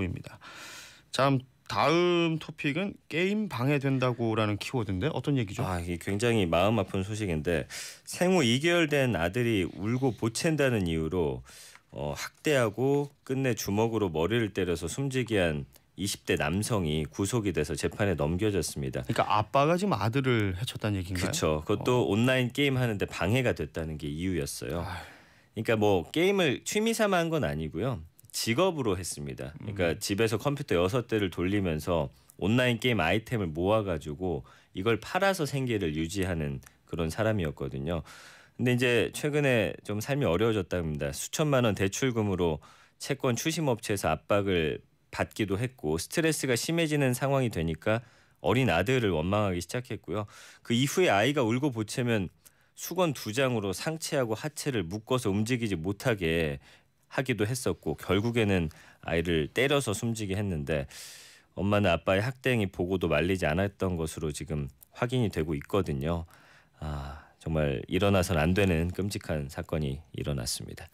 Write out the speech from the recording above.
보입니다. 다음 다음 토픽은 게임 방해된다고라는 키워드인데 어떤 얘기죠? 아, 이게 굉장히 마음 아픈 소식인데 생후 2개월 된 아들이 울고 보챈다는 이유로 어, 학대하고 끝내 주먹으로 머리를 때려서 숨지게 한 20대 남성이 구속이 돼서 재판에 넘겨졌습니다. 그러니까 아빠가 지금 아들을 해쳤다는 얘기인가요? 그렇죠. 그것도 어. 온라인 게임 하는데 방해가 됐다는 게 이유였어요. 아유. 그러니까 뭐 게임을 취미 삼아 한 건 아니고요. 직업으로 했습니다. 그러니까 음. 집에서 컴퓨터 여섯 대를 돌리면서 온라인 게임 아이템을 모아가지고 이걸 팔아서 생계를 유지하는 그런 사람이었거든요. 근데 이제 최근에 좀 삶이 어려워졌답니다. 수천만 원 대출금으로 채권 추심업체에서 압박을 받기도 했고 스트레스가 심해지는 상황이 되니까 어린 아들을 원망하기 시작했고요. 그 이후에 아이가 울고 보채면 수건 두 장으로 상체하고 하체를 묶어서 움직이지 못하게 하기도 했었고 결국에는 아이를 때려서 숨지게 했는데 엄마는 아빠의 학대행위 보고도 말리지 않았던 것으로 지금 확인이 되고 있거든요. 아 정말 일어나선 안 되는 끔찍한 사건이 일어났습니다.